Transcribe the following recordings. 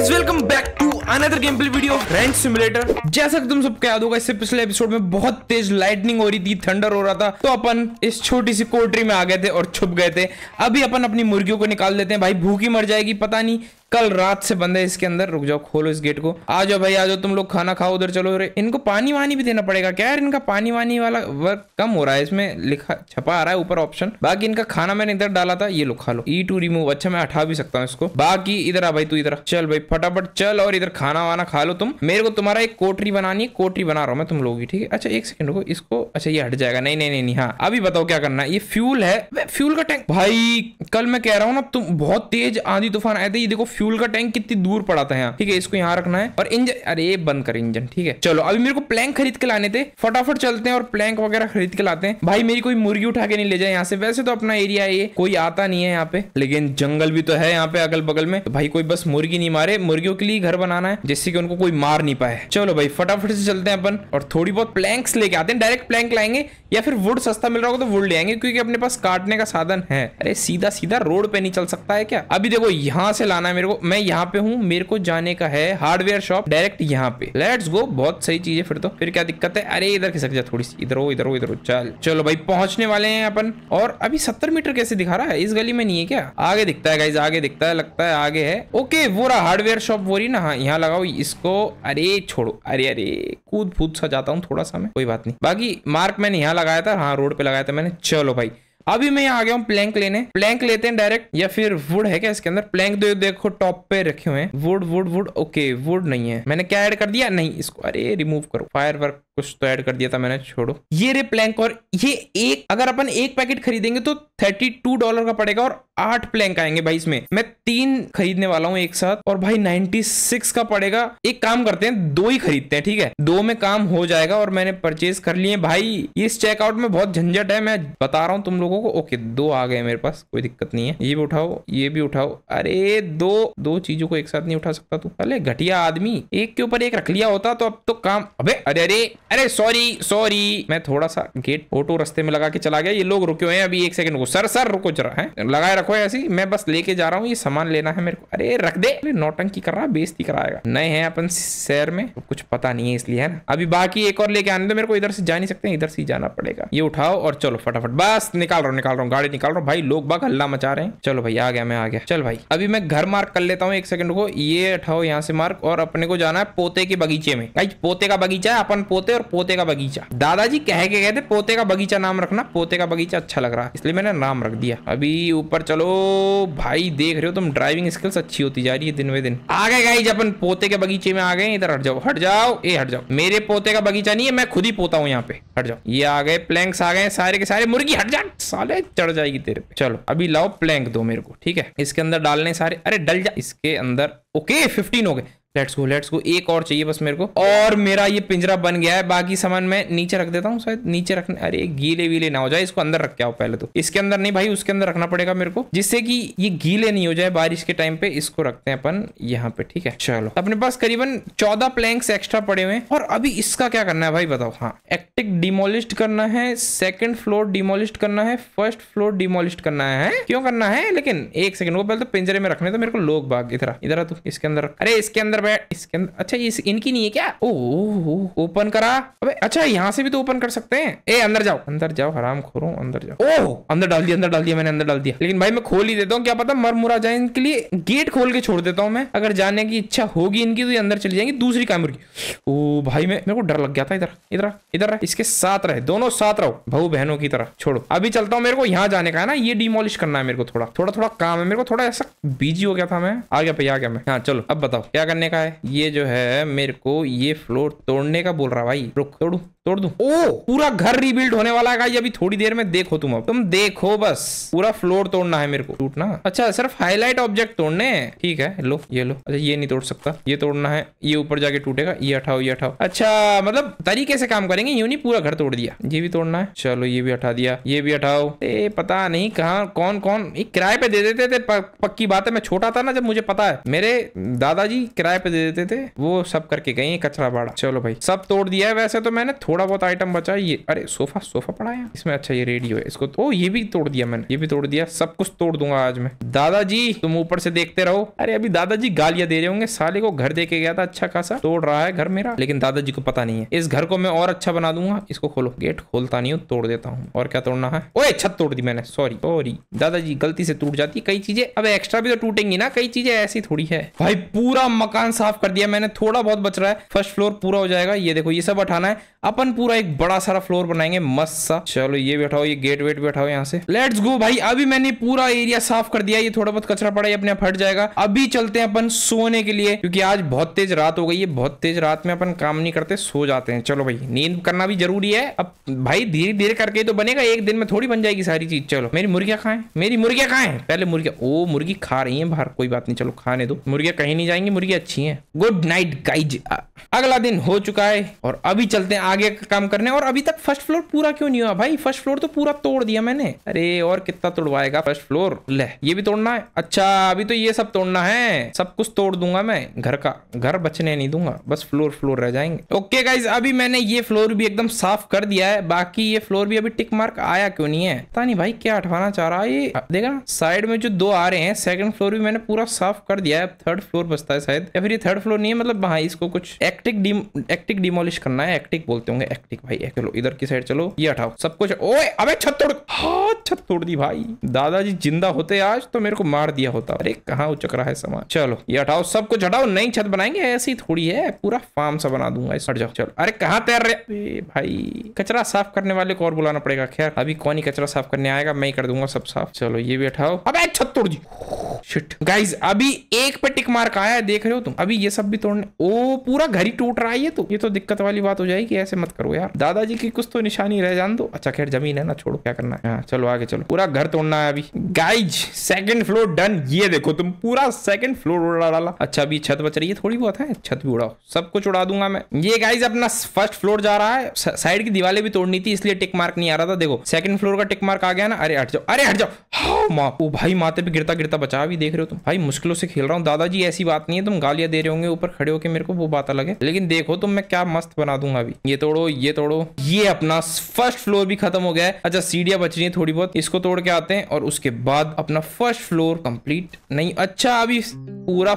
Guys welcome back to another game play video rent simulator जैसा कि तुम सब याद होगा इससे पिछले एपिसोड में बहुत तेज लाइटनिंग हो रही थी थंडर हो रहा था तो अपन इस छोटी सी कोटरी में आ गए थे और छुप गए थे अभी अपन अपनी मुर्गियों को निकाल देते हैं भाई भूखी मर जाएगी पता नहीं कल रात से बंद है इसके अंदर रुक जाओ खोलो इस गेट को आ जाओ भाई आ जाओ तुम लोग खाना खाओ उधर चलो इनको पानी वानी भी देना पड़ेगा क्या यार इनका पानी वानी वाला वर्क कम हो रहा है इसमें लिखा छपा आ रहा है ऊपर ऑप्शन बाकी इनका खाना मैंने इधर डाला था ये लो खा लो ई टू रिमूव अच्छा मैं हटा भी सकता हूँ इसको बाकी इधर आ भाई तू इधर चल भाई फटाफट चल और इधर खाना वाना खा लो तुम मेरे को तुम्हारा एक कोटरी बनानी है कोटरी बना रहा हूँ मैं तुम लोग ठीक है अच्छा एक सेकंड को इसको अच्छा ये हट जाएगा नहीं नहीं नहीं हाँ अभी बताओ क्या करना है ये फ्यूल है फ्यूल का टैंक भाई कल मैं कह रहा हूँ ना तुम बहुत तेज आंधी तूफान आए थे ये देखो फ्यूल का टैंक कितनी दूर पड़ा था यहाँ ठीक है इसको यहाँ रखना है और इंजन अरे बंद कर इंजन ठीक है चलो अभी मेरे को प्लैंक खरीद के लाने थे फटाफट चलते हैं और प्लैंक वगैरह खरीद के लाते हैं भाई मेरी कोई मुर्गी उठा के नहीं ले जाए यहाँ से वैसे तो अपना एरिया है ये कोई आता नहीं है यहाँ पे लेकिन जंगल भी तो है यहाँ पे अगल बगल में तो भाई कोई बस मुर्गी नहीं मारे मुर्गियों के लिए घर बनाना है जिससे कि उनको कोई मार नहीं पाए चलो भाई फटाफट से चलते हैं अपन और थोड़ी बहुत प्लैंक्स लेके आते हैं डायरेक्ट प्लैंक लाएंगे या फिर वुड सस्ता मिल रहा होगा तो वुड ले आएंगे क्योंकि अपने पास काटने का साधन है अरे सीधा सीधा रोड पे नहीं चल सकता है क्या अभी देखो यहाँ से लाना है मेरे को को मैं यहाँ पे हूँ मेरे को जाने का है हार्डवेयर शॉप डायरेक्ट यहाँ पे लेट्स गो बहुत सही चीज है फिर तो फिर क्या दिक्कत है अरे इधर खिसक जा थोड़ी सी इधर हो इधर हो इधर हो चल चलो भाई पहुंचने वाले हैं अपन और अभी सत्तर मीटर कैसे दिखा रहा है इस गली में नहीं है क्या आगे दिखता है आगे दिखता है लगता है आगे है ओके वो रहा हार्डवेयर शॉप वो रही ना हाँ यहाँ लगाओ इसको अरे छोड़ो अरे अरे कूद फूद सा जाता हूँ थोड़ा सा मैं कोई बात नहीं बाकी मार्क मैंने यहाँ लगाया था हाँ रोड पे लगाया था मैंने चलो भाई अभी मैं यहाँ आ गया हूँ प्लैंक लेने प्लैंक लेते हैं डायरेक्ट या फिर वुड है क्या इसके अंदर प्लैंक दे, देखो टॉप पे रखे हुए हैं wood wood wood okay wood नहीं है मैंने क्या ऐड कर दिया नहीं इसको अरे रिमूव करो फायर वर्क कुछ तो ऐड कर दिया था मैंने छोड़ो ये रे प्लैंक और ये एक अगर अपन एक पैकेट खरीदेंगे तो थर्टी टू डॉलर का पड़ेगा और आठ प्लैंक आएंगे भाई इसमें मैं तीन खरीदने वाला हूँ एक साथ और भाई नाइनटी सिक्स का पड़ेगा एक काम करते हैं दो ही खरीदते हैं ठीक है दो में काम हो जाएगा और मैंने परचेज कर लिए भाई इस चेकआउट में बहुत झंझट है मैं बता रहा हूँ तुम लोगों को ओके दो आ गए मेरे पास कोई दिक्कत नहीं है ये भी उठाओ ये भी उठाओ अरे दो दो चीजों को एक साथ नहीं उठा सकता तू अरे घटिया आदमी एक के ऊपर एक रख लिया होता तो अब तो काम अबे अरे अरे अरे सॉरी सॉरी मैं थोड़ा सा गेट ऑटो रस्ते में लगा के चला गया ये लोग रुके हुए हैं अभी एक सेकंड को सर सर रुको जरा है लगाए रखो ऐसी मैं बस लेके जा रहा हूँ ये सामान लेना है मेरे को अरे रख दे अरे नौटंकी कर रहा है बेजती कराएगा नए हैं अपन शहर में तो कुछ पता नहीं है इसलिए है ना अभी बाकी एक और लेके आने दो मेरे को इधर से जा नहीं सकते इधर से ही जाना पड़ेगा ये उठाओ और चलो फटाफट बस निकाल रहा हूँ निकाल रहा हूँ गाड़ी निकाल रहा हूँ भाई लोग बाग हल्ला मचा रहे हैं चलो भाई आ गया मैं आ गया चल भाई अभी मैं घर मार्क कर लेता हूँ एक सेकंड को ये उठाओ यहाँ से मार्क और अपने को जाना है पोते के बगीचे में भाई पोते का बगीचा है अपन पोते और पोते का बगीचा दादाजी कह के गए थे पोते का बगीचा नाम रखना पोते का बगीचा अच्छा लग रहा है इसलिए मैंने नाम रख दिया अभी ऊपर चलो भाई देख रहे हो तुम ड्राइविंग स्किल्स अच्छी होती जा रही है दिन ब दिन आ गए गाई अपन पोते के बगीचे में आ गए इधर हट जाओ हट जाओ ए हट जाओ मेरे पोते का बगीचा नहीं है मैं खुद ही पोता हूँ यहाँ पे हट जाओ ये आ गए प्लैंक आ गए सारे के सारे मुर्गी हट जा साले चढ़ जाएगी तेरे पे चलो अभी लाओ प्लैंक दो मेरे को ठीक है इसके अंदर डालने सारे अरे डल जा इसके अंदर ओके फिफ्टीन हो गए लेट्स गो लेट्स गो एक और चाहिए बस मेरे को और मेरा ये पिंजरा बन गया है बाकी सामान मैं नीचे रख देता हूँ शायद नीचे रखने अरे गीले वीले ना हो जाए इसको अंदर रख के आओ पहले तो इसके अंदर नहीं भाई उसके अंदर रखना पड़ेगा मेरे को जिससे कि ये गीले नहीं हो जाए बारिश के टाइम पे इसको रखते हैं अपन यहाँ पे ठीक है चलो अपने पास करीबन चौदह प्लैंक्स एक्स्ट्रा पड़े हुए हैं और अभी इसका क्या करना है भाई बताओ हाँ एक्टिक डिमोलिस्ट करना है सेकेंड फ्लोर डिमोलिस्ट करना है फर्स्ट फ्लोर डिमोलिस्ट करना है क्यों करना है लेकिन एक सेकंड वो पहले तो पिंजरे में रखने तो मेरे को लोग बाग इधर इधर तू इसके अंदर अरे इसके अंदर अंदर बैठ इसके अंदर अच्छा ये इनकी नहीं है क्या ओह ओपन करा अबे अच्छा यहाँ से भी तो ओपन कर सकते हैं ए अंदर जाओ अंदर जाओ हराम खोरो अंदर जाओ ओह अंदर डाल दिया अंदर डाल दिया मैंने अंदर डाल दिया लेकिन भाई मैं खोल ही देता हूँ क्या पता मर मुरा जाए इनके लिए गेट खोल के छोड़ देता हूँ मैं अगर जाने की इच्छा होगी इनकी तो ये अंदर चली जाएंगी दूसरी कैमरे की ओ भाई मैं मेरे को डर लग गया था इधर इधर इधर इसके साथ रहे दोनों साथ रहो भाऊ बहनों की तरह छोड़ो अभी चलता हूँ मेरे को यहाँ जाने का है ना ये डिमोलिश करना है मेरे को थोड़ा थोड़ा थोड़ा काम है मेरे को थोड़ा ऐसा बिजी हो गया था मैं आ गया भाई आ गया मैं हाँ चलो अब बताओ क्या करने का है ये जो है मेरे को ये फ्लोर तोड़ने का बोल रहा भाई रुक तोड़ू तोड़ दू ओ पूरा घर रिबिल्ड होने वाला है अभी थोड़ी देर में देखो तुम अब तुम देखो बस पूरा फ्लोर तोड़ना है मेरे को टूटना अच्छा सिर्फ हाईलाइट ऑब्जेक्ट तोड़ने ठीक है लो ये लो अच्छा ये नहीं तोड़ सकता ये तोड़ना है ये ऊपर जाके टूटेगा ये हटाओ ये हटाओ अच्छा मतलब तरीके से काम करेंगे यू नहीं पूरा घर तोड़ दिया ये भी तोड़ना है चलो ये भी हटा दिया ये भी हटाओ ए पता नहीं कहा कौन कौन किराए पे दे देते थे पक्की बात है मैं छोटा था ना जब मुझे पता है मेरे दादाजी किराए पे दे देते थे वो सब करके गए कचरा बाड़ा चलो भाई सब तोड़ दिया है वैसे तो मैंने थोड़ा बहुत आइटम बचा ये अरे सोफा सोफा पड़ा इसमें अच्छा ये रेडियो है इसको तो- ओ ये भी तोड़ दिया मैंने ये भी तोड़ दिया सब कुछ तोड़ दूंगा आज मैं दादाजी तुम ऊपर से देखते रहो अरे अभी दादाजी गालियां दे रहे होंगे साले को घर देके गया था अच्छा खासा तोड़ रहा है घर मेरा लेकिन दादाजी को पता नहीं है इस घर को मैं और अच्छा बना दूंगा इसको खोलो गेट खोलता नहीं हूँ तोड़ देता हूँ और क्या तोड़ना है ओए छत तोड़ दी मैंने सॉरी सॉरी दादाजी गलती से टूट जाती कई चीजें अब एक्स्ट्रा भी तो टूटेंगी ना कई चीजें ऐसी थोड़ी है भाई पूरा मकान मकान साफ कर दिया मैंने थोड़ा बहुत बच रहा है फर्स्ट फ्लोर पूरा हो जाएगा ये देखो ये सब उठाना है अपन पूरा एक बड़ा सारा फ्लोर बनाएंगे मस्त सा चलो ये बैठाओ ये गेट वेट बैठाओ यहाँ से लेट्स गो भाई अभी मैंने पूरा एरिया साफ कर दिया ये थोड़ा बहुत कचरा पड़ा ये अपने फट जाएगा अभी चलते हैं अपन सोने के लिए क्योंकि आज बहुत तेज रात हो गई है बहुत तेज रात में अपन काम नहीं करते सो जाते हैं चलो भाई नींद करना भी जरूरी है अब भाई धीरे धीरे करके तो बनेगा एक दिन में थोड़ी बन जाएगी सारी चीज चलो मेरी मुर्गियां खाएं मेरी मुर्गियां खाएं पहले मुर्गिया ओ मुर्गी खा रही है बाहर कोई बात नहीं चलो खाने दो मुर्गियां कहीं नहीं जाएंगी मुर्गी अच्छी अच्छी चाहिए गुड नाइट गाइज अगला दिन हो चुका है और अभी चलते हैं आगे का काम करने और अभी तक फर्स्ट फ्लोर पूरा क्यों नहीं हुआ भाई फर्स्ट फ्लोर तो पूरा तोड़ दिया मैंने अरे और कितना तोड़वाएगा फर्स्ट फ्लोर ले ये भी तोड़ना है अच्छा अभी तो ये सब तोड़ना है सब कुछ तोड़ दूंगा मैं घर का घर बचने नहीं दूंगा बस फ्लोर फ्लोर रह जाएंगे ओके गाइज अभी मैंने ये फ्लोर भी एकदम साफ कर दिया है बाकी ये फ्लोर भी अभी टिक मार्क आया क्यों नहीं है पता नहीं भाई क्या हटवाना चाह रहा है ये देखा साइड में जो दो आ रहे हैं सेकंड फ्लोर भी मैंने पूरा साफ कर दिया है थर्ड फ्लोर बचता है शायद या फिर ये थर्ड फ्लोर नहीं है मतलब हाँ इसको कुछ एक्टिक डी, एक्टिक डिमोलिश करना है एक्टिक बोलते होंगे एक्टिक भाई चलो इधर की साइड चलो ये हटाओ सब कुछ ओए अबे छत तोड़ हाँ छत तोड़ दी भाई दादाजी जिंदा होते आज तो मेरे को मार दिया होता अरे कहाँ उचक रहा है सामान चलो ये हटाओ सब कुछ हटाओ नई छत बनाएंगे ऐसी थोड़ी है पूरा फार्म सा बना दूंगा इस जाओ चलो अरे कहाँ तैर रहे भाई कचरा साफ करने वाले को और बुलाना पड़ेगा खैर अभी कौन ही कचरा साफ करने आएगा मैं ही कर दूंगा सब साफ चलो ये भी हटाओ अब छत तोड़ दी शिट गाइज अभी एक पे टिक मार्क आया है देख रहे हो तुम अभी ये सब भी तोड़ने ओ पूरा घर ही टूट रहा है ये तो ये तो दिक्कत वाली बात हो जाएगी ऐसे मत करो यार दादाजी की कुछ तो निशानी रह जान दो अच्छा खैर जमीन है ना छोड़ो क्या करना है हाँ, चलो आगे चलो पूरा घर तोड़ना है अभी गाइज सेकंड फ्लोर डन ये देखो तुम पूरा सेकंड फ्लोर उड़ा डाला अच्छा अभी छत बच रही है थोड़ी बहुत है छत भी उड़ाओ सब कुछ उड़ा दूंगा मैं ये गाइज अपना फर्स्ट फ्लोर जा रहा है साइड की दीवारें भी तोड़नी थी इसलिए टिक मार्क नहीं आ रहा था देखो सेकंड फ्लोर का टिक मार्क आ गया ना अरे हट जाओ अरे हट जाओ हाँ माँ भाई माते पे गिरता गिरता बचा भी देख रहे हो तुम भाई मुश्किलों से खेल रहा हूँ दादाजी ऐसी बात नहीं है तुम गाली दे रहे होंगे ऊपर खड़े होके मेरे को वो बात अलग है लेकिन देखो तुम मैं क्या मस्त बना दूंगा अभी ये तोड़ो ये तोड़ो ये अपना फर्स्ट फ्लोर भी खत्म हो गया है अच्छा सीढ़िया बच रही है थोड़ी बहुत इसको तोड़ के आते हैं और उसके बाद अपना फर्स्ट फ्लोर कंप्लीट नहीं अच्छा अभी पूरा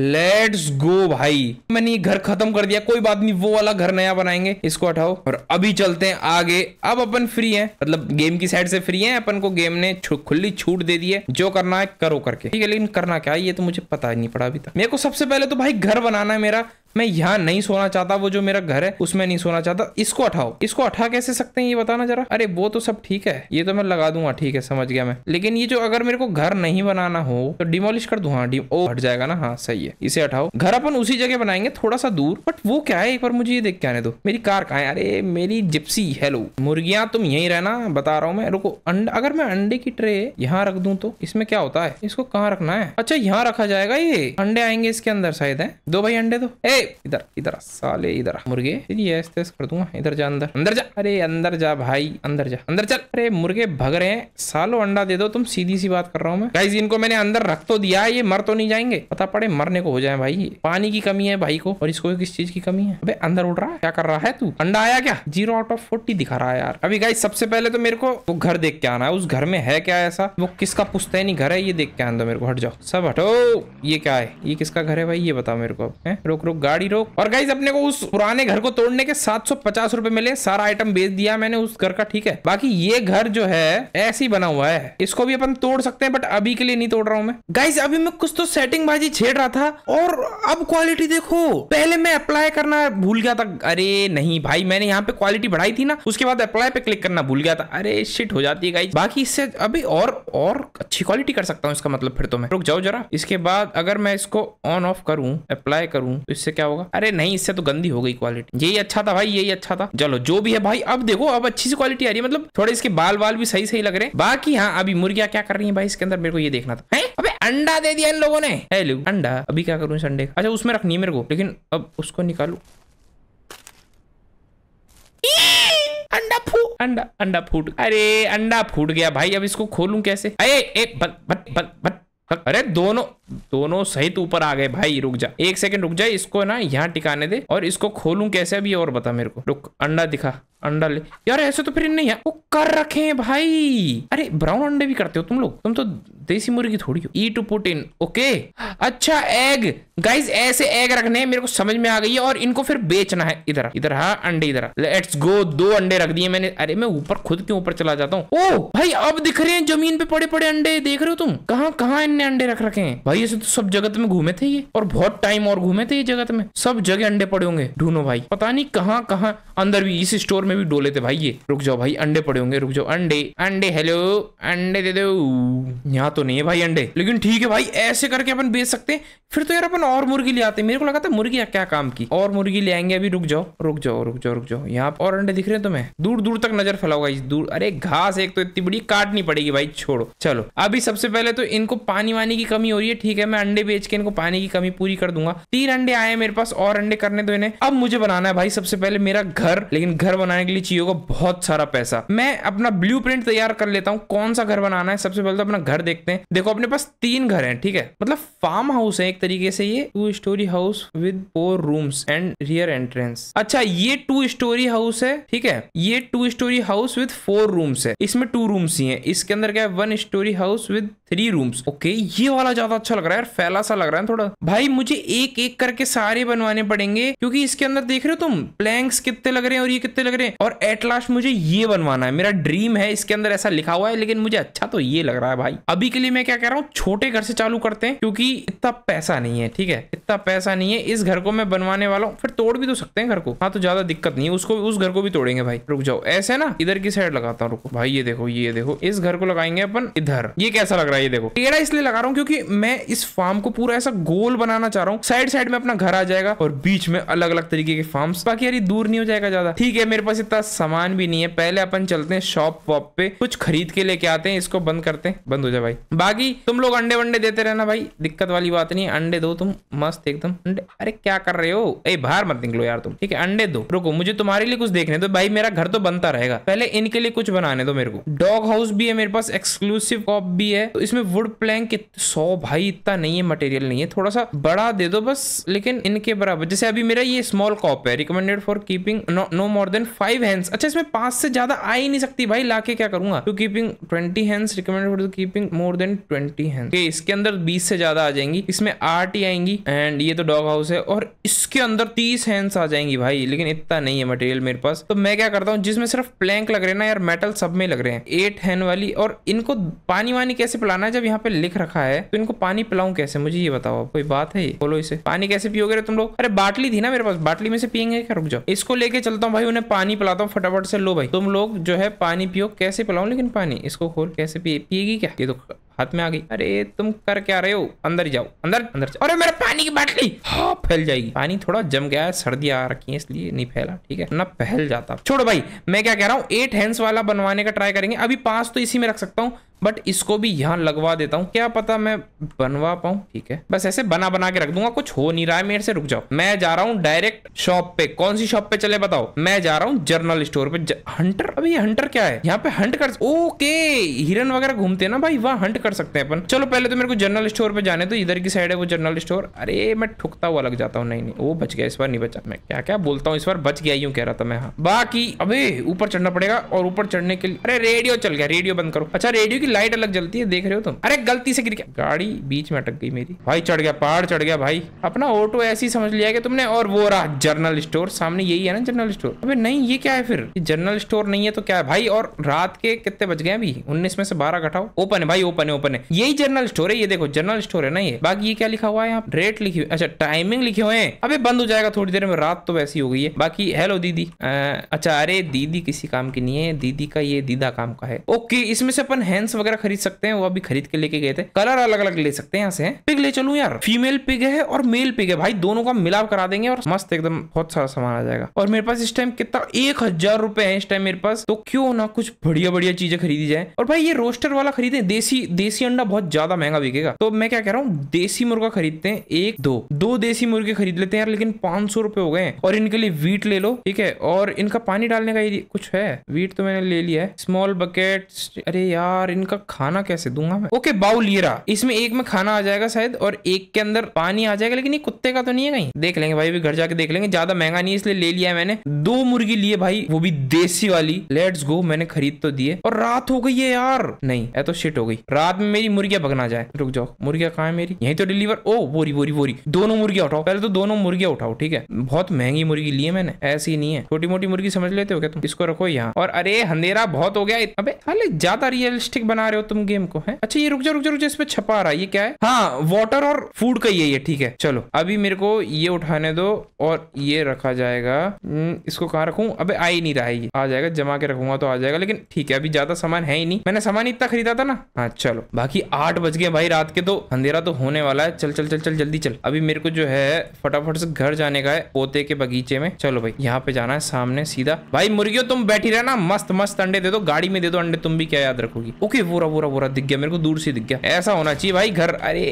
लेट्स गो भाई मैंने ये घर खत्म कर दिया कोई बात नहीं वो वाला घर नया बनाएंगे इसको हटाओ और अभी चलते हैं आगे अब अपन फ्री है मतलब गेम की साइड से फ्री है अपन को गेम ने खुली छूट दे दी है जो करना है करो करके ठीक है लेकिन करना क्या है ये तो मुझे पता ही नहीं पड़ा अभी तक मेरे को सबसे पहले तो भाई घर बनाना है मेरा मैं यहाँ नहीं सोना चाहता वो जो मेरा घर है उसमें नहीं सोना चाहता इसको हटाओ इसको हटा कैसे सकते हैं ये बताना जरा अरे वो तो सब ठीक है ये तो मैं लगा दूंगा ठीक है समझ गया मैं लेकिन ये जो अगर मेरे को घर नहीं बनाना हो तो डिमोलिश कर दू हाँ ओ हट जाएगा ना हाँ सही है इसे हटाओ घर अपन उसी जगह बनाएंगे थोड़ा सा दूर बट वो क्या है एक बार मुझे ये देख के आने दो मेरी कार कहा है अरे मेरी जिप्सी हेलो मुर्गियां तुम यही रहना बता रहा हूँ मैं रुको अंडा अगर मैं अंडे की ट्रे यहाँ रख दू तो इसमें क्या होता है इसको कहाँ रखना है अच्छा यहाँ रखा जाएगा ये अंडे आएंगे इसके अंदर शायद है दो भाई अंडे दो ए इधर इधर साले इधर मुर्गे तेरी कर दूंगा इधर जा अंदर अंदर जा अरे अंदर जा भाई अंदर जा अंदर चल अरे मुर्गे भग रहे हैं सालो अंडा दे दो तुम सीधी सी बात कर रहा हूँ मैं गाइज इनको मैंने अंदर रख तो दिया ये मर तो नहीं जाएंगे पता पड़े मरने को हो जाए भाई पानी की कमी है भाई को और इसको किस चीज की कमी है अबे अंदर उड़ रहा है क्या कर रहा है तू अंडा आया क्या जीरो आउट ऑफ फोर्टी दिखा रहा है यार अभी गाइज सबसे पहले तो मेरे को वो घर देख के आना है उस घर में है क्या ऐसा वो किसका पुस्तैनी घर है ये देख के आना तो मेरे को हट जाओ सब हटो ये क्या है ये किसका घर है भाई ये बताओ मेरे को रोक रुक गाड़ी रोक और गाइज अपने को उस पुराने घर को तोड़ने के सात सौ रुपए मिले सारा आइटम बेच दिया मैंने उस घर का ठीक है बाकी ये घर जो है ऐसे ही बना हुआ है इसको भी अपन तोड़ सकते हैं बट अभी के लिए नहीं तोड़ रहा हूँ मैं गाइज अभी मैं कुछ तो सेटिंग बाजी छेड़ रहा था और अब क्वालिटी देखो पहले मैं अप्लाई करना भूल गया था अरे नहीं भाई मैंने यहाँ पे क्वालिटी बढ़ाई थी ना उसके बाद अप्लाई पे क्लिक करना भूल गया था अरे शिट हो जाती है गाइज बाकी इससे अभी और और अच्छी क्वालिटी कर सकता हूँ इसका मतलब फिर तो मैं रुक जाओ जरा इसके बाद अगर मैं इसको ऑन ऑफ करूँ अप्लाई करूँ तो इससे क्या होगा अरे नहीं इससे तो गंदी हो गई क्वालिटी यही अच्छा था भाई यही अच्छा था चलो जो भी है भाई अब देखो अब अच्छी सी क्वालिटी आ रही है मतलब थोड़े इसके बाल बाल भी सही सही लग रहे हैं बाकी हाँ अभी मुर्गिया क्या कर रही है भाई इसके अंदर मेरे को ये देखना था है? अबे अंडा दे दिया इन लोगों ने हेलो अंडा अभी क्या करूँ इस अंडे अच्छा उसमें रखनी है मेरे को लेकिन अब उसको निकालू अंडा फूट अंडा अंडा फूट अरे अंडा फूट गया भाई अब इसको खोलूं कैसे अरे ए, ए, बल, बल, बल, बल, बल, अरे दोनों दोनों सहित ऊपर आ गए भाई रुक जा एक सेकंड रुक जाए इसको ना यहाँ टिकाने दे और इसको खोलूं कैसे अभी और बता मेरे को रुक अंडा दिखा अंडा ले यार ऐसे तो फिर इन यहाँ वो कर रखे हैं भाई अरे ब्राउन अंडे भी करते हो तुम लोग तुम तो देसी मुर्गी थोड़ी हो E to put in okay अच्छा एग गाइस ऐसे एग रखने मेरे को समझ में आ गई है और इनको फिर बेचना है इधर इधर हाँ अंडे इधर लेट्स गो दो अंडे रख दिए मैंने अरे मैं ऊपर खुद क्यों ऊपर चला जाता हूँ ओ भाई अब दिख रहे हैं जमीन पे पड़े पड़े अंडे देख रहे हो तुम कहाँ कहाँ इनने अंडे रख रखे हैं भाई भाई ऐसे तो सब जगत में घूमे थे ये और बहुत टाइम और घूमे थे ये जगत में सब जगह अंडे पड़े होंगे ढूंढो भाई पता नहीं कहाँ कहाँ अंदर भी इस स्टोर में भी डोले थे भाई ये रुक जाओ भाई अंडे पड़े होंगे रुक जाओ अंडे अंडे हेलो अंडे दे दो यहाँ तो नहीं है भाई अंडे लेकिन ठीक है भाई ऐसे करके अपन बेच सकते हैं फिर तो यार अपन और मुर्गी ले आते मेरे को लगा था मुर्गी क्या काम की और मुर्गी ले आएंगे अभी रुक जाओ रुक जाओ रुक जाओ रुक जाओ यहाँ और अंडे दिख रहे हैं तुम्हें दूर दूर तक नजर फैलाओ गाइस दूर अरे घास एक तो इतनी बड़ी काटनी पड़ेगी भाई छोड़ो चलो अभी सबसे पहले तो इनको पानी वानी की कमी हो रही है ठीक है मैं अंडे बेच के इनको पानी की कमी पूरी कर दूंगा तीन अंडे आए मेरे पास और अंडे करने दो इन्हें अब मुझे बनाना है भाई सबसे पहले मेरा घर लेकिन घर बनाने के लिए चाहिए होगा बहुत सारा पैसा मैं अपना ब्लू तैयार कर लेता हूँ कौन सा घर बनाना है सबसे पहले तो अपना घर देखते हैं देखो अपने पास तीन घर है ठीक है मतलब फार्म हाउस है एक तरीके से ये two story house with four rooms and rear entrance अच्छा ये टू स्टोरी हाउस है ठीक है ये two story house with four rooms है इसमें टू रूम्स ही है इसके अंदर क्या है one story house with three rooms okay ये वाला ज्यादा अच्छा लग रहा है यार फैला सा लग रहा है थोड़ा भाई मुझे एक एक करके सारे बनवाने पड़ेंगे क्योंकि इसके अंदर देख रहे हो तुम प्लैंक्स कितने लग रहे हैं और ये कितने लग रहे हैं और एट लास्ट मुझे ये बनवाना है मेरा ड्रीम है इसके अंदर ऐसा लिखा हुआ है लेकिन मुझे अच्छा तो ये लग रहा है भाई अभी के लिए मैं क्या कह रहा हूँ छोटे घर से चालू करते हैं क्योंकि इतना पैसा नहीं है ठीक है इतना पैसा नहीं है इस घर को मैं बनवाने वाला हूँ फिर तोड़ भी तो सकते हैं घर को हाँ तो ज्यादा दिक्कत नहीं है उसको उस घर को भी तोड़ेंगे भाई रुक जाओ ऐसे ना इधर की साइड लगाता हूँ रुको भाई ये देखो ये देखो इस घर को लगाएंगे अपन इधर ये कैसा लग रहा है ये देखो टेढ़ा इसलिए लगा रहा हूँ क्योंकि मैं इस फार्म को पूरा ऐसा गोल बनाना चाह रहा हूँ साइड साइड में अपना घर आ जाएगा और बीच में अलग अलग तरीके के फार्म बाकी यार दूर नहीं हो जाएगा ज्यादा ठीक है मेरे पास इतना सामान भी नहीं है पहले अपन चलते हैं शॉप वॉप पे कुछ खरीद के लेके आते हैं इसको बंद करते हैं बंद हो जाए भाई बाकी तुम लोग अंडे वंडे देते रहना भाई दिक्कत वाली बात नहीं अंडे दो तुम मस्त एकदम अंडे अरे क्या कर रहे हो ए बाहर मत निकलो यार तुम ठीक है अंडे दो रुको मुझे तुम्हारे लिए कुछ देखने दो भाई मेरा घर तो बनता रहेगा पहले इनके लिए कुछ बनाने दो मेरे को डॉग हाउस भी है मेरे पास एक्सक्लूसिव कॉप भी है तो इसमें वुड प्लैंक सौ भाई इतना नहीं है मटेरियल नहीं है थोड़ा सा बड़ा दे दो बस लेकिन इनके बराबर जैसे अभी मेरा ये स्मॉल कॉप है recommended for keeping no more than five hens अच्छा इसमें पांच से ज्यादा आ ही नहीं सकती भाई लाके क्या करूंगा to keeping twenty hens recommended for keeping more than twenty hens इसके अंदर बीस से ज्यादा आ जाएंगी इसमें आठ ही आएंगी एंड ये तो डॉग हाउस है और इसके अंदर तीस हैंड्स आ जाएंगी भाई लेकिन इतना नहीं है मटेरियल मेरे पास तो मैं क्या करता हूँ जिसमें सिर्फ प्लैंक लग रहे ना यार मेटल सब में लग रहे हैं एट हैंड वाली और इनको पानी वानी कैसे पिलाना है जब यहाँ पे लिख रखा है तो इनको पानी पानी पिलाऊं कैसे मुझे ये बताओ कोई बात है ये बोलो इसे पानी कैसे पियोगे तुम लोग अरे बाटली थी ना मेरे पास बाटली में से पियेंगे क्या रुक जाओ इसको लेके चलता हूँ भाई उन्हें पानी पिलाता हूँ फटाफट से लो भाई तुम लोग जो है पानी पियो कैसे पिलाऊ लेकिन पानी इसको खोल कैसे पिएगी क्या ये तो हाथ में आ गई अरे तुम कर क्या रहे हो अंदर जाओ अंदर अंदर जाओ अरे मेरा पानी की बाटली हाँ फैल जाएगी पानी थोड़ा जम गया है सर्दी आ रखी है इसलिए नहीं फैला ठीक है ना फैल जाता छोड़ो भाई मैं क्या कह रहा हूँ एट हैंड्स वाला बनवाने का ट्राई करेंगे अभी पांच तो इसी में रख सकता हूँ बट इसको भी यहाँ लगवा देता हूँ क्या पता मैं बनवा पाऊँ ठीक है बस ऐसे बना बना के रख दूंगा कुछ हो नहीं रहा है मेरे से रुक जाओ मैं जा रहा हूँ डायरेक्ट शॉप पे कौन सी शॉप पे चले बताओ मैं जा रहा हूँ जर्नल स्टोर पे ज... हंटर अभी हंटर क्या है यहाँ पे हंट कर ओके हिरन वगैरह घूमते ना भाई वहाँ हंट कर सकते हैं अपन चलो पहले तो मेरे को जर्नल स्टोर पे जाने तो इधर की साइड है वो जनरल स्टोर अरे मैं ठुकता हुआ लग जाता हूँ नहीं नहीं वो बच गया इस बार नहीं बचा मैं क्या क्या बोलता हूँ इस बार बच गया यूँ कह रहा था मैं हाँ। बाकी अभी ऊपर चढ़ना पड़ेगा और ऊपर चढ़ने के लिए अरे रेडियो चल गया रेडियो बंद करो अच्छा रेडियो की की लाइट अलग जलती है देख रहे हो तुम अरे गलती से गिर गया गाड़ी बीच में अटक गई मेरी भाई चढ़ गया पहाड़ चढ़ गया भाई अपना ऑटो ऐसी समझ लिया कि तुमने और वो रहा जर्नल स्टोर सामने यही है ना जनरल स्टोर अबे नहीं ये क्या है फिर जनरल स्टोर नहीं है तो क्या है भाई और रात के कितने बज गए अभी उन्नीस में से बारह घटाओ ओपन है भाई ओपन है ओपन है यही जनरल स्टोर है ये देखो जनरल स्टोर है ना ये बाकी ये क्या लिखा हुआ है यहाँ रेट लिखी हुई अच्छा टाइमिंग लिखे हुए हैं अबे बंद हो जाएगा थोड़ी देर में रात तो वैसी हो गई है बाकी हेलो दीदी अच्छा अरे दीदी किसी काम की नहीं है दीदी का ये दीदा काम का है ओके इसमें से अपन हैंड्स वगैरह खरीद सकते हैं वो अभी खरीद के लेके गए थे कलर अलग अलग ले सकते हैं यहाँ से पिग ले चलू यार फीमेल पिग है और मेल पिग है भाई दोनों का मिलाप करा देंगे और मस्त एकदम बहुत सारा सामान आ जाएगा और मेरे पास इस टाइम कितना एक हजार रुपए है इस टाइम मेरे पास तो क्यों ना कुछ बढ़िया बढ़िया चीजें खरीदी जाए और भाई ये रोस्टर वाला खरीदे देसी देसी अंडा बहुत ज्यादा महंगा बिकेगा तो मैं क्या कह रहा हूँ देसी मुर्गा खरीदते हैं एक दो दो देसी मुर्गे खरीद लेते हैं यार लेकिन पांच सौ रुपए हो गए और इनके लिए वीट ले लो ठीक है और इनका पानी डालने का कुछ है वीट तो मैंने ले लिया है स्मॉल बकेट अरे यार इनका इनका खाना कैसे दूंगा मैं ओके बाउल ये रहा इसमें एक में खाना आ जाएगा शायद और एक के अंदर पानी आ जाएगा लेकिन ये कुत्ते का तो नहीं है कहीं देख लेंगे भाई अभी घर जाके देख लेंगे ज्यादा महंगा नहीं है इसलिए ले लिया मैंने दो मुर्गी लिए भाई वो भी देसी वाली लेट्स गो मैंने खरीद तो दिए और रात हो गई है यार नहीं है तो शिट हो गई रात में मेरी मुर्गियां भगना जाए रुक जाओ मुर्गियां कहा है मेरी यही तो डिलीवर ओ बोरी बोरी बोरी दोनों मुर्गियां उठाओ पहले तो दोनों मुर्गियां उठाओ ठीक है बहुत महंगी मुर्गी ली है मैंने ऐसी नहीं है छोटी मोटी मुर्गी समझ लेते हो क्या तुम इसको रखो यहाँ और अरे अंधेरा बहुत हो गया अबे अरे ज्यादा रियलिस्टिक बना रहे हो तुम गेम को है अच्छा ये रुक जा रुक जा रुक जा इस पे छपा रहा है ये क्या है हाँ वाटर और फूड का ही है ये ठीक है चलो अभी मेरे को ये उठाने दो और ये रखा जाएगा हम्म, इसको कहाँ रखू अब आ ही नहीं रहा है ये आ जाएगा जमा के रखूंगा तो आ जाएगा लेकिन ठीक है अभी ज्यादा सामान है ही नहीं मैंने सामान इतना खरीदा था ना हाँ चलो बाकी आठ बज गए भाई रात के तो अंधेरा तो होने वाला है चल चल चल चल जल्दी चल अभी मेरे को जो है फटाफट से घर जाने का है पोते के बगीचे में चलो भाई यहाँ पे जाना है सामने सीधा भाई मुर्गियों तुम बैठी रहना मस्त मस्त अंडे दे दो गाड़ी में दे दो अंडे तुम भी क्या याद रखोगी ओके पूरा पूरा पूरा दिख गया मेरे को दूर से दिख गया ऐसा होना चाहिए भाई घर अरे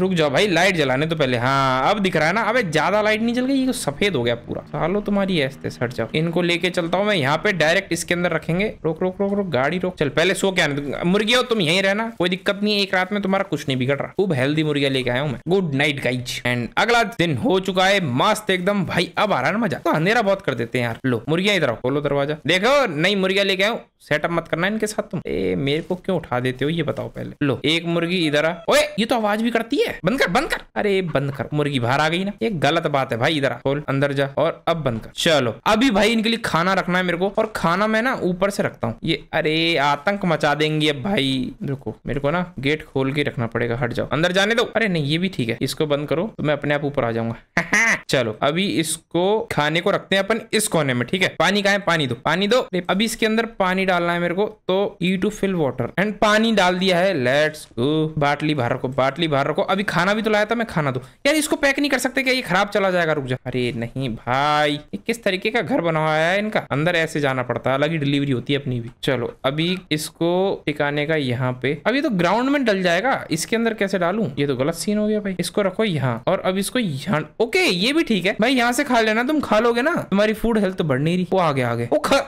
रुक जाओ भाई लाइट जलाने तो पहले हाँ अब दिख रहा है ना अब ज्यादा लाइट नहीं जल गई ये तो सफेद हो गया पूरा हालो तुम्हारी ऐसे सट जाओ इनको लेके चलता हूँ मैं यहाँ पे डायरेक्ट इसके अंदर रखेंगे रोक रोक रोक रोक गाड़ी रोक चल पहले सो क्या मुर्गिया हो तुम यही रहना कोई दिक्कत नहीं एक रात में तुम्हारा कुछ नहीं बिगड़ रहा खूब हेल्दी मुर्गिया लेके आया हूँ मैं गुड नाइट गाइच एंड अगला दिन हो चुका है मस्त एकदम भाई अब आ रहा है मजा तो अंधेरा बहुत कर देते हैं यार लो मुर्गिया इधर खोलो दरवाजा देखो नई मुर्गिया लेके आयो सेटअप मत करना इनके साथ तुम ए, मेरे को क्यों उठा देते हो ये बताओ पहले लो एक मुर्गी इधर आ ओए ये तो आवाज भी करती जाती है बंद कर बंद कर अरे बंद कर मुर्गी बाहर आ गई ना ये गलत बात है भाई इधर खोल अंदर जा और अब बंद कर चलो अभी भाई इनके लिए खाना रखना है मेरे को और खाना मैं ना ऊपर से रखता हूँ ये अरे आतंक मचा देंगी अब भाई रुको मेरे को ना गेट खोल के रखना पड़ेगा हट जाओ अंदर जाने दो अरे नहीं ये भी ठीक है इसको बंद करो तो मैं अपने आप ऊपर आ जाऊंगा चलो अभी इसको खाने को रखते हैं अपन इस कोने में ठीक है पानी का है पानी दो पानी दो अभी इसके अंदर पानी डालना है मेरे को तो E to fill water and पानी डाल दिया है लेट्स गो बाटली भर रखो बाटली भर रखो अभी खाना भी तो लाया था मैं खाना दो यार इसको पैक नहीं कर सकते क्या ये खराब चला जाएगा रुक जा अरे नहीं भाई ये किस तरीके का घर बनवाया है इनका अंदर ऐसे जाना पड़ता है अलग ही डिलीवरी होती है अपनी भी चलो अभी इसको टिकाने का यहाँ पे अभी तो ग्राउंड में डल जाएगा इसके अंदर कैसे डालू ये तो गलत सीन हो गया भाई इसको रखो यहाँ और अब इसको यहाँ ओके ये भी भी ठीक है भाई यहाँ से खा लेना तुम खा लोगे ना तुम्हारी फूड हेल्थ तो बढ़ नहीं रही वो आगे आगे वो खा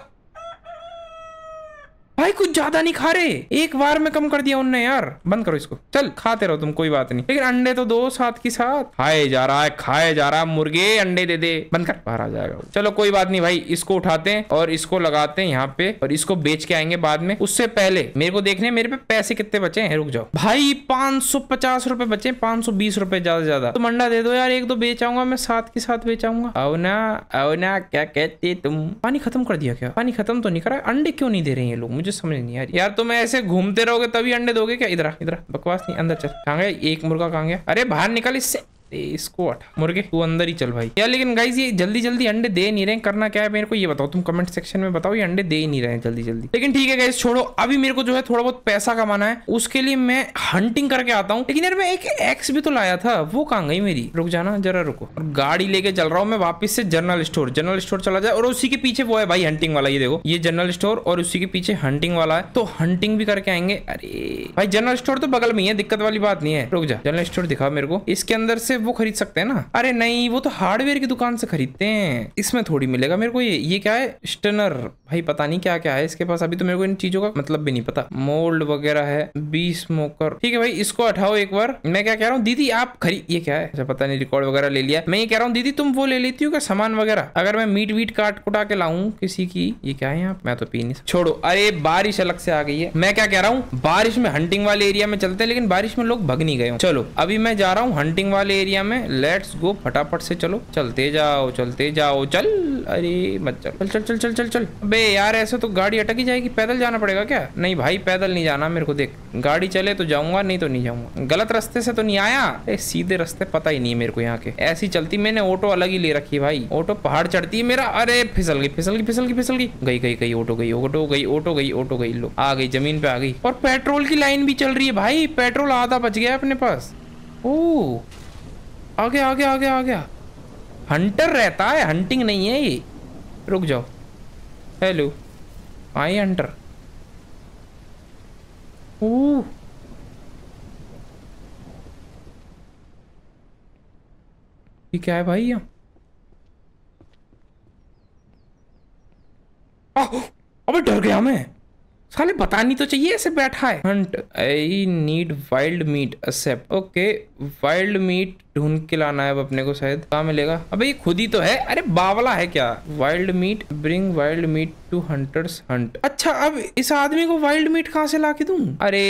भाई कुछ ज्यादा नहीं खा रहे एक बार में कम कर दिया उनने यार बंद करो इसको चल खाते रहो तुम कोई बात नहीं लेकिन अंडे तो दो साथ के साथ खाए जा रहा है खाए जा रहा है मुर्गे अंडे दे दे बंद कर बाहर आ जाएगा चलो कोई बात नहीं भाई इसको उठाते हैं और इसको लगाते हैं यहाँ पे और इसको बेच के आएंगे बाद में उससे पहले मेरे को देखने मेरे पे पैसे कितने बचे हैं रुक जाओ भाई पांच सौ पचास रुपए बचे पांच सौ बीस रुपए ज्यादा से ज्यादा तुम अंडा दे दो यार एक दो बेचाऊंगा मैं साथ के साथ बेचाऊंगा अवना क्या कहते तुम पानी खत्म कर दिया क्या पानी खत्म तो नहीं करा अंडे क्यों नहीं दे रहे हैं लोग मुझे समझ नहीं आ रही यार तुम तो ऐसे घूमते रहोगे तभी अंडे दोगे क्या इधर इधर बकवास नहीं अंदर चल कहा गया एक मुर्गा कहा गया अरे बाहर निकल इससे इसको उठा मुर्गे तू अंदर ही चल भाई यार लेकिन गाइज ये जल्दी जल्दी अंडे दे नहीं रहे करना क्या है मेरे को ये बताओ तुम कमेंट सेक्शन में बताओ ये अंडे दे ही नहीं रहे जल्दी जल्दी लेकिन ठीक है गाइज छोड़ो अभी मेरे को जो है थोड़ा बहुत पैसा कमाना है उसके लिए मैं हंटिंग करके आता हूँ लेकिन यार मैं एक एक्स भी तो लाया था वो कहाँ गई मेरी रुक जाना जरा रुको और गाड़ी लेके चल रहा हूँ मैं वापस से जनरल स्टोर जनरल स्टोर चला जाए और उसी के पीछे वो है भाई हंटिंग वाला ये देखो ये जनरल स्टोर और उसी के पीछे हंटिंग वाला है तो हंटिंग भी करके आएंगे अरे भाई जनरल स्टोर तो बगल में ही है दिक्कत वाली बात नहीं है रुक जा जनरल स्टोर दिखा मेरे को इसके अंदर से वो खरीद सकते हैं ना अरे नहीं वो तो हार्डवेयर की दुकान से खरीदते हैं इसमें थोड़ी मिलेगा मेरे को ये ये क्या है स्टनर भाई पता नहीं क्या क्या है इसके पास अभी तो मेरे को इन चीजों का मतलब भी नहीं पता मोल्ड वगैरह है बी स्मोकर ठीक है भाई इसको हटाओ एक बार मैं क्या कह रहा हूँ दीदी आप खरीद ये क्या है अच्छा पता नहीं रिकॉर्ड वगैरह ले लिया मैं ये कह रहा हूँ दीदी तुम वो ले लेती हो क्या सामान वगैरह अगर मैं मीट वीट काट कुटा के लाऊ किसी की ये क्या है आप मैं तो पी नहीं छोड़ो अरे बारिश अलग से आ गई है मैं क्या कह रहा हूँ बारिश में हंटिंग वाले एरिया में चलते हैं लेकिन बारिश में लोग भग नहीं गए चलो अभी मैं जा रहा हूँ हंटिंग वाले एरिया में लेट्स गो फटाफट से चलो चलते जाओ चलते जाओ चल अरे मत चल चल चल चल चल चल अबे यार ऐसे तो गाड़ी अटक ही जाएगी पैदल जाना पड़ेगा क्या नहीं भाई पैदल नहीं जाना मेरे को देख गाड़ी चले तो जाऊंगा नहीं तो नहीं जाऊंगा गलत रास्ते से तो नहीं आया ए, सीधे रास्ते पता ही नहीं मेरे को यहाँ के ऐसी चलती मैंने ऑटो अलग ही ले रखी भाई ऑटो पहाड़ चढ़ती है मेरा अरे फिसल गई फिसल गई फिसल गई फिसल गई गई गई गई ऑटो गई ऑटो गई ऑटो गई ऑटो गई लो आ गई जमीन पे आ गई और पेट्रोल की लाइन भी चल रही है भाई पेट्रोल आधा बच गया अपने पास ओ आ गया आ गया आ गया आ गया हंटर रहता है हंटिंग नहीं है ये रुक जाओ हेलो आई एंटर Ooh. ये क्या है भाई अबे डर गया मैं साले बतानी तो चाहिए ऐसे बैठा है hunt I need wild meat except okay wild meat ढूंढ के लाना है अब अपने को शायद कहा मिलेगा अबे ये खुद ही तो है अरे बावला है क्या wild meat bring wild meat to hunters hunt अच्छा अब इस आदमी को वाइल्ड मीट कहाँ से ला के दू अरे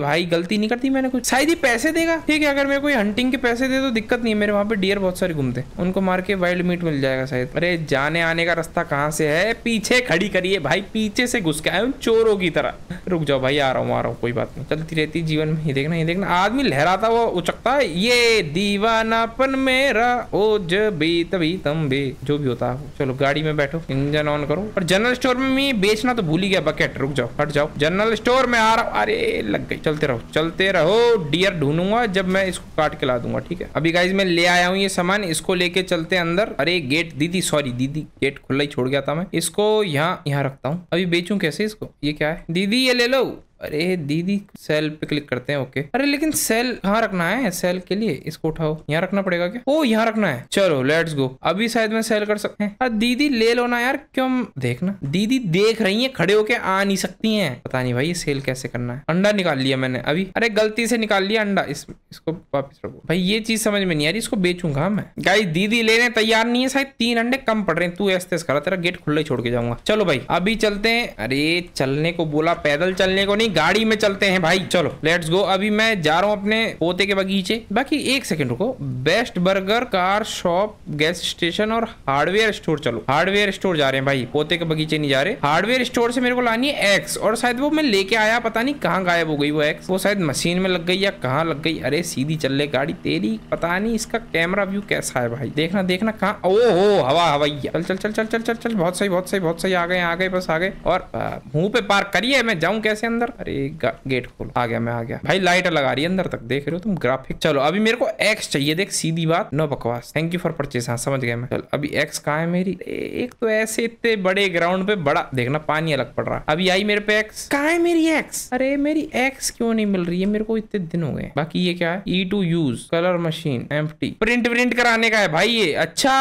भाई गलती नहीं करती मैंने कुछ शायद ही पैसे देगा ठीक है अगर मेरे कोई हंटिंग के पैसे दे तो दिक्कत नहीं है मेरे वहाँ पे डियर बहुत सारे घूमते उनको मार के वाइल्ड मीट मिल जाएगा शायद अरे जाने आने का रास्ता कहाँ से है पीछे खड़ी करिए भाई पीछे से घुस के आए चोरों की तरह रुक जाओ भाई आ रहा हूँ आ रहा हूँ कोई बात नहीं चलती रहती जीवन में ये देखना ये देखना आदमी लहराता हुआ उचकता है ये दीवा दीवानापन मेरा जबी तभी तम बे जो भी होता है चलो गाड़ी में बैठो इंजन ऑन करो और जनरल स्टोर में मैं बेचना तो भूल ही गया बकेट रुक जाओ हट जाओ जनरल स्टोर में आ रहा अरे लग गई चलते रहो चलते रहो डियर ढूंढूंगा जब मैं इसको काट के ला दूंगा ठीक है अभी गाइज मैं ले आया हूँ ये सामान इसको लेके चलते अंदर अरे गेट दीदी सॉरी दीदी गेट खुला ही छोड़ गया था मैं इसको यहाँ यहाँ रखता हूँ अभी बेचू कैसे इसको ये क्या है दीदी ये ले लो अरे दीदी सेल पे क्लिक करते हैं ओके अरे लेकिन सेल कहाँ रखना है सेल के लिए इसको उठाओ यहाँ रखना पड़ेगा क्या ओ यहाँ रखना है चलो लेट्स गो अभी शायद मैं सेल कर सकते हैं अरे दीदी ले लो ना यार क्यों देखना दीदी देख रही है खड़े होके आ नहीं सकती है पता नहीं भाई ये सेल कैसे करना है अंडा निकाल लिया मैंने अभी अरे गलती से निकाल लिया अंडा इस, इसको वापस रखो भाई ये चीज समझ में नहीं आ रही इसको बेचूंगा मैं गाई दीदी लेने तैयार नहीं है शायद तीन अंडे कम पड़ रहे हैं तू ऐसे करा तेरा गेट खुला छोड़ के जाऊंगा चलो भाई अभी चलते हैं अरे चलने को बोला पैदल चलने को नहीं अपनी गाड़ी में चलते हैं भाई चलो लेट्स गो अभी मैं जा रहा हूँ अपने पोते के बगीचे बाकी एक सेकंड रुको best burger car shop gas station और हार्डवेयर स्टोर चलो हार्डवेयर स्टोर जा रहे हैं भाई पोते के बगीचे नहीं जा रहे हार्डवेयर स्टोर से मेरे को लानी है एक्स और शायद वो मैं लेके आया पता नहीं कहाँ गायब हो गई वो एक्स वो शायद मशीन में लग गई या कहाँ लग गई अरे सीधी चल ले गाड़ी तेरी पता नहीं इसका कैमरा व्यू कैसा है भाई देखना देखना कहाँ ओ हो हवा हवाई चल चल चल चल चल चल चल बहुत सही बहुत सही बहुत सही आ गए आ गए बस आ गए और मुंह पे पार्क करिए मैं जाऊं कैसे अंदर अरे गेट खोलो आ गया मैं आ गया भाई लाइट लगा रही है अंदर तक देख रहे हो तुम ग्राफिक चलो अभी मेरे को एक्स चाहिए देख सीधी बात नो बकवास थैंक यू फॉर परचेस हाँ समझ गया मैं चलो अभी एक्स कहा है मेरी एक तो ऐसे इतने बड़े ग्राउंड पे बड़ा देखना पानी अलग पड़ रहा अभी आई मेरे पे एक्स कहा है मेरी एक्स अरे मेरी एक्स क्यों नहीं मिल रही है मेरे को इतने दिन हो गए बाकी ये क्या है E to use colour machine एम प्रिंट प्रिंट कराने का है भाई ये अच्छा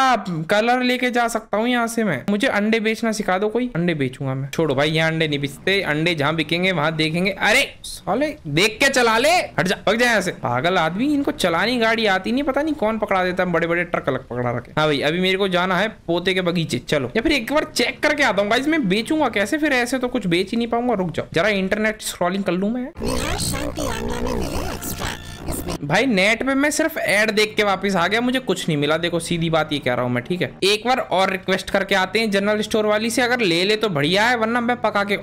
कलर लेके जा सकता हूँ यहाँ से मैं मुझे अंडे बेचना सिखा दो कोई अंडे बेचूंगा मैं छोड़ो भाई यहाँ अंडे नहीं बेचते अंडे जहाँ बिकेंगे वहां देखेंगे अरे साले देख के चला ले हट जा पक जाए ऐसे पागल आदमी इनको चलानी गाड़ी आती नहीं पता नहीं कौन पकड़ा देता है बड़े बड़े ट्रक अलग पकड़ा रखे हाँ भाई अभी मेरे को जाना है पोते के बगीचे चलो या फिर एक बार चेक करके आता हूँ गाइज मैं बेचूंगा कैसे फिर ऐसे तो कुछ बेच ही नहीं पाऊंगा रुक जाओ जरा इंटरनेट स्क्रॉलिंग कर लू मैं भाई नेट पे मैं सिर्फ एड देख के वापस आ गया मुझे कुछ नहीं मिला देखो सीधी बात ये कह रहा हूँ मैं ठीक है एक बार और रिक्वेस्ट करके आते हैं जनरल स्टोर वाली से अगर ले ले तो बढ़िया है वरना मैं पका के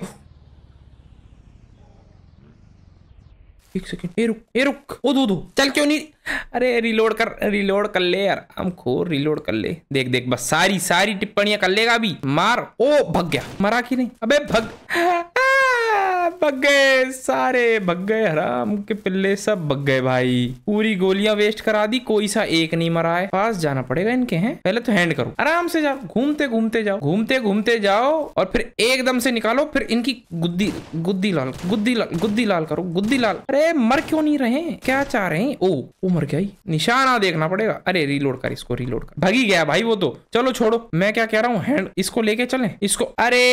एक सेकेंड ए रुक ए रुक ओ दो दो चल क्यों नहीं अरे रिलोड कर रिलोड कर ले यार हम खो रिलोड कर ले देख देख बस सारी सारी टिप्पणियां कर लेगा अभी मार ओ भग गया मरा कि नहीं अबे भग भग गए सारे भग गए हराम के पिल्ले सब भग गए भाई पूरी गोलियां वेस्ट करा दी कोई सा एक नहीं मरा है पास जाना पड़ेगा इनके हैं पहले तो हैंड करो आराम से जाओ घूमते घूमते जाओ घूमते घूमते जाओ और फिर एकदम से निकालो फिर इनकी गुद्दी गुद्दी लाल गुद्दी लाल गुद्दी लाल करो गुद्दी लाल अरे मर क्यों नहीं रहे क्या चाह रहे हैं ओ मर गया निशाना देखना पड़ेगा अरे रिलोड कर इसको रिलोड कर भगी गया भाई वो तो चलो छोड़ो मैं क्या कह रहा हूँ हैंड इसको लेके चले इसको अरे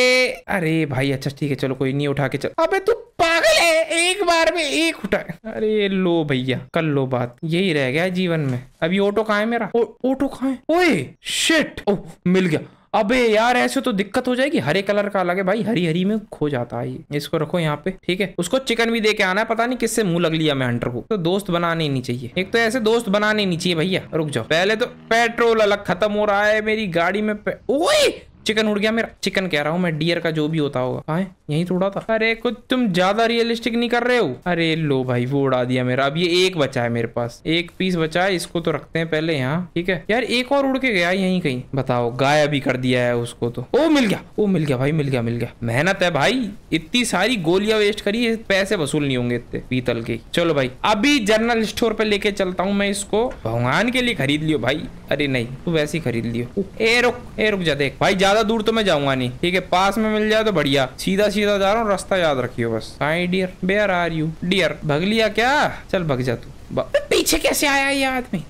अरे भाई अच्छा ठीक है चलो कोई नहीं उठा के चल अबे अबे तू पागल है एक बार में एक उठा अरे लो भैया कर लो बात यही रह गया जीवन में अभी ऑटो कहा है मेरा ऑटो कहा है ओए शिट ओ मिल गया अबे यार ऐसे तो दिक्कत हो जाएगी हरे कलर का अलग है भाई हरी हरी में खो जाता है ये इसको रखो यहाँ पे ठीक है उसको चिकन भी दे के आना है पता नहीं किससे मुंह लग लिया मैं हंटर को तो दोस्त बनाने नहीं चाहिए एक तो ऐसे दोस्त बनाने नहीं चाहिए भैया रुक जाओ पहले तो पेट्रोल अलग खत्म हो रहा है मेरी गाड़ी में पे... ओए चिकन उड़ गया मेरा चिकन कह रहा हूँ मैं डियर का जो भी होता होगा हाँ यही तो उड़ा था अरे कुछ तुम ज्यादा रियलिस्टिक नहीं कर रहे हो अरे लो भाई वो उड़ा दिया मेरा अब ये एक बचा है मेरे पास एक पीस बचा है इसको तो रखते हैं पहले यहाँ ठीक है यार एक और उड़ के गया यहीं कहीं बताओ गायब ही कर दिया है उसको तो ओ मिल गया ओ मिल गया भाई मिल गया मिल गया मेहनत है भाई इतनी सारी गोलियां वेस्ट करी पैसे वसूल नहीं होंगे इतने पीतल के चलो भाई अभी जनरल स्टोर पे लेके चलता हूँ मैं इसको भगवान के लिए खरीद लियो भाई अरे नहीं तू वैसे ही खरीद लियो ए रुक ए रुक जा देख भाई ज्यादा ज्यादा दूर तो मैं जाऊंगा नहीं ठीक है पास में मिल जाए तो बढ़िया सीधा सीधा जा रहा हूँ रास्ता याद रखियो बस I deer bear are you deer भग लिया क्या चल भग जा तू पीछे कैसे आया ये आदमी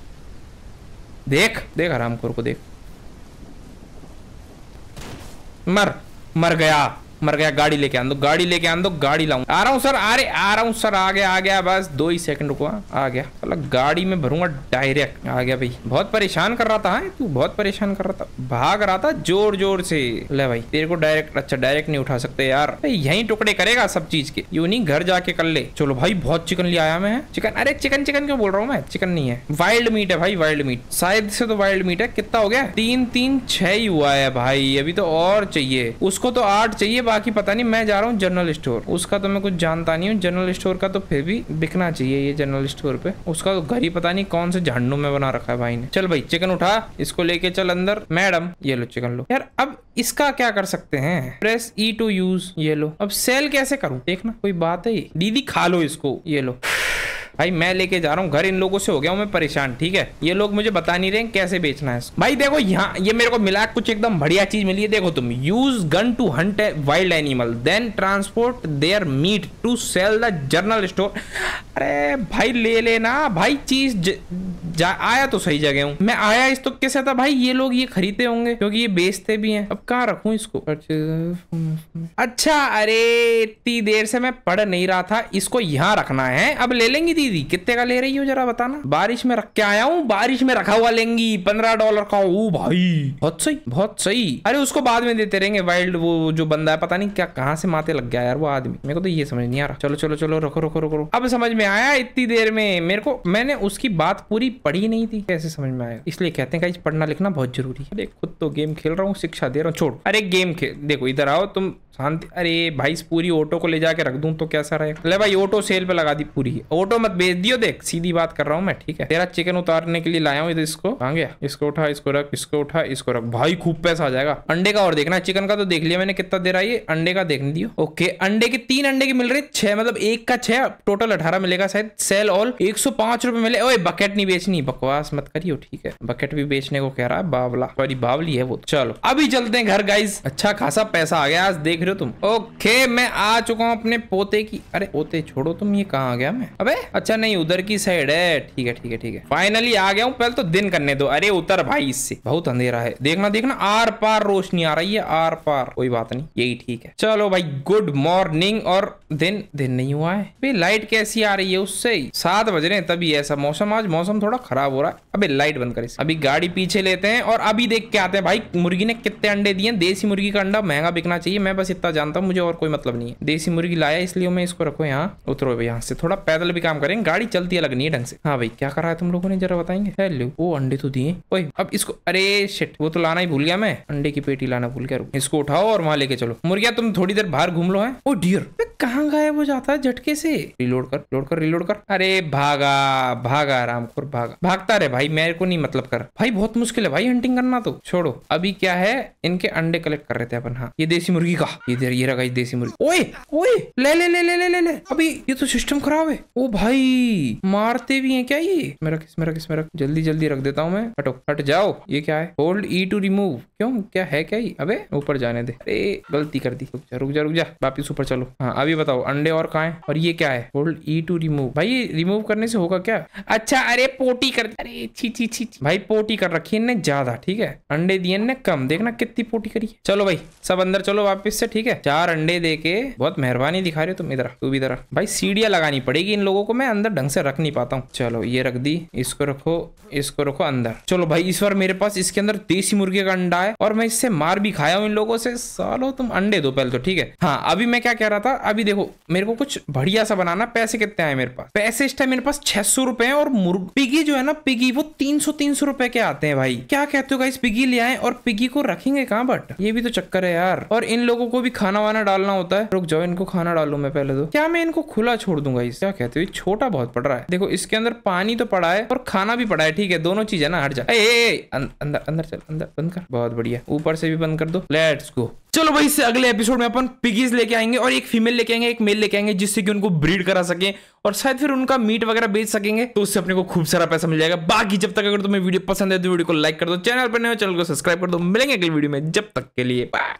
देख देख आराम को देख मर मर गया मर गया गाड़ी लेके आन दो गाड़ी लेके आन दो गाड़ी लाऊ आ रहा हूँ सर अरे आ रहा हूँ सर आ गया आ गया बस दो ही सेकंड रुको आ गया मतलब गाड़ी में भरूंगा डायरेक्ट आ गया भाई बहुत परेशान कर रहा था तू हाँ, बहुत परेशान कर रहा था भाग रहा था जोर जोर से ले भाई तेरे को डायरेक्ट अच्छा डायरेक्ट नहीं उठा सकते यार यही टुकड़े करेगा सब चीज के यू नहीं घर जाके कर ले चलो भाई बहुत चिकन ले आया मैं चिकन अरे चिकन चिकन क्यों बोल रहा हूँ मैं चिकन नहीं है वाइल्ड मीट है भाई वाइल्ड मीट शायद से तो वाइल्ड मीट है कितना हो गया तीन तीन छह ही हुआ है भाई अभी तो और चाहिए उसको तो आठ चाहिए बाकी पता नहीं मैं जा रहा हूँ जनरल स्टोर उसका तो मैं कुछ जानता नहीं हूँ जनरल स्टोर का तो फिर भी बिकना चाहिए ये जनरल स्टोर पे उसका तो घर ही पता नहीं कौन से झंडू में बना रखा है भाई ने चल भाई चिकन उठा इसको लेके चल अंदर मैडम ये लो चिकन लो यार अब इसका क्या कर सकते हैं प्रेस ई टू यूज ये लो अब सेल कैसे करूँ देखना कोई बात है दीदी खा लो इसको ये लो भाई मैं लेके जा रहा हूँ घर इन लोगों से हो गया हूँ मैं परेशान ठीक है ये लोग मुझे बता नहीं रहे कैसे बेचना है भाई देखो यहाँ ये मेरे को मिला कुछ एकदम बढ़िया चीज मिली है देखो तुम use gun to hunt wild animal then transport their meat to sell the general store अरे भाई ले लेना भाई चीज जा आया तो सही जगह हूँ मैं आया इस तो कैसे था भाई ये लोग ये खरीदते होंगे क्योंकि ये बेचते भी हैं अब कहाँ रखू इसको अच्छा अरे इतनी देर से मैं पढ़ नहीं रहा था इसको यहाँ रखना है अब ले लेंगी दीदी कितने का ले रही हो जरा बताना बारिश में रख के आया हूँ बारिश में रखा हुआ लेंगी पंद्रह डॉलर का ओ भाई बहुत सही बहुत सही अरे उसको बाद में देते रहेंगे वाइल्ड वो जो बंदा है पता नहीं क्या कहाँ से माते लग गया यार वो आदमी मेरे को तो ये समझ नहीं आ रहा चलो चलो चलो रखो रखो रखो अब समझ में आया इतनी देर में मेरे को मैंने उसकी बात पूरी पढ़ी ही नहीं थी कैसे समझ में आया इसलिए कहते हैं पढ़ना लिखना बहुत जरूरी है अरे खुद तो गेम खेल रहा हूँ शिक्षा दे रहा हूँ छोड़ अरे गेम खेल देखो इधर आओ तुम शांति हाँ, अरे भाई पूरी ऑटो को ले जाके रख दूं तो कैसा रहेगा ले भाई ऑटो सेल पे लगा दी पूरी ऑटो मत बेच दियो देख सीधी बात कर रहा हूँ मैं ठीक है तेरा चिकन उतारने के लिए लाया हूँ इसको कहा गया इसको उठा इसको रख इसको उठा इसको रख भाई खूब पैसा आ जाएगा अंडे का और देखना चिकन का तो देख लिया मैंने कितना दे रहा है अंडे का देखने दियो ओके अंडे के तीन अंडे के मिल रहे छह मतलब एक का छह टोटल अठारह मिलेगा शायद सेल ऑल एक सौ पांच रूपए मिले ओए बकेट नहीं बेचनी बकवास मत करियो ठीक है बकेट भी बेचने को कह रहा है बावला सॉरी बावली है वो तो। चलो अभी चलते हैं घर गाइज अच्छा खासा पैसा आ गया आज देख रहे हो तुम ओके मैं आ चुका हूँ अपने पोते की अरे पोते छोड़ो तुम ये कहाँ आ गया मैं अबे अच्छा नहीं उधर की साइड है ठीक है ठीक है ठीक है फाइनली आ गया हूँ पहले तो दिन करने दो अरे उतर भाई इससे बहुत अंधेरा है देखना देखना आर पार रोशनी आ रही है आर पार कोई बात नहीं यही ठीक है चलो भाई गुड मॉर्निंग और दिन दिन नहीं हुआ है अभी लाइट कैसी आ रही है उससे ही सात बज रहे हैं तभी ऐसा मौसम आज मौसम थोड़ा खराब हो रहा है अभी लाइट बंद कर अभी गाड़ी पीछे लेते हैं और अभी देख के आते हैं भाई मुर्गी ने कितने अंडे दिए देसी मुर्गी का अंडा महंगा बिकना चाहिए मैं बस बस इतना जानता हूँ मुझे और कोई मतलब नहीं है देसी मुर्गी लाया इसलिए मैं इसको रखो यहाँ उतरो यहाँ से थोड़ा पैदल भी काम करेंगे गाड़ी चलती अलग नहीं है ढंग से हाँ भाई क्या करा है तुम लोगों ने जरा बताएंगे हेलो वो अंडे तो दिए अब इसको अरे शिट वो तो लाना ही भूल गया मैं अंडे की पेटी लाना भूल गया इसको उठाओ और वहां लेके चलो मुर्गिया तुम थोड़ी देर बाहर घूम लो है ओ डियर कहाँ गायब हो जाता है झटके से रिलोड कर रिलोड कर रिलोड कर अरे भागा भागा आराम कर भागा भागता रहे भाई मेरे को नहीं मतलब कर भाई बहुत मुश्किल है भाई हंटिंग करना तो छोड़ो अभी क्या है इनके अंडे कलेक्ट कर रहे थे अपन हाँ ये देसी मुर्गी का इधर ये रखा देसी मुर्गी ओए ओए ले ले ले ले ले ले ले अभी ये तो सिस्टम खराब है ओ भाई मारते भी हैं क्या ये मेरा किस मेरा किस मेरा जल्दी जल्दी रख देता हूँ मैं हटो हट जाओ ये क्या है होल्ड ई टू रिमूव क्यों क्या है क्या ये अबे ऊपर जाने दे अरे गलती कर दी रुक जा रुक जा रुक जा वापिस ऊपर चलो हाँ अभी बताओ अंडे और कहा है और ये क्या है होल्ड ई टू रिमूव भाई रिमूव करने से होगा क्या अच्छा अरे पोटी कर अरे छी छी छी भाई पोटी कर रखी है ज्यादा ठीक है अंडे दिए कम देखना कितनी पोटी करी चलो भाई सब अंदर चलो वापिस से ठीक है चार अंडे दे के बहुत मेहरबानी दिखा रहे हो तुम इधर तू भी इधर भाई सीढ़िया लगानी पड़ेगी इन लोगों को मैं अंदर ढंग से रख नहीं पाता हूँ चलो ये रख दी इसको रखो इसको रखो अंदर चलो भाई इस बार मेरे पास इसके अंदर देसी मुर्गे का अंडा है और मैं इससे मार भी खाया हूँ इन लोगों से सालो तुम अंडे दो पहले तो ठीक है हाँ अभी मैं क्या कह रहा था अभी देखो मेरे को कुछ बढ़िया सा बनाना पैसे कितने आए मेरे पास पैसे इस टाइम मेरे पास छह सौ रुपए है और पिगी जो है ना पिगी वो तीन सौ तीन सौ रुपए के आते हैं भाई क्या कहते हो इस पिगी ले आए और पिगी को रखेंगे कहाँ बट ये भी तो चक्कर है यार और इन लोगों को इनको भी खाना वाना डालना होता है रुक जाओ इनको खाना डालू मैं पहले तो क्या मैं इनको खुला छोड़ दूंगा इस क्या कहते हो छोटा बहुत पड़ रहा है देखो इसके अंदर पानी तो पड़ा है और खाना भी पड़ा है ठीक है दोनों चीज है ना हट जा अं, अंदर अंदर चल अंदर बंद कर बहुत बढ़िया ऊपर से भी बंद कर दो लेट्स गो चलो भाई इससे अगले एपिसोड में अपन पिगीज लेके आएंगे और एक फीमेल लेके आएंगे एक मेल लेके आएंगे जिससे कि उनको ब्रीड करा सके और शायद फिर उनका मीट वगैरह बेच सकेंगे तो उससे अपने को खूब सारा पैसा मिल जाएगा बाकी जब तक अगर तुम्हें वीडियो पसंद है तो वीडियो को लाइक कर दो चैनल पर नए चैनल को सब्सक्राइब कर दो मिलेंगे अगले वीडियो में जब तक के लिए बाय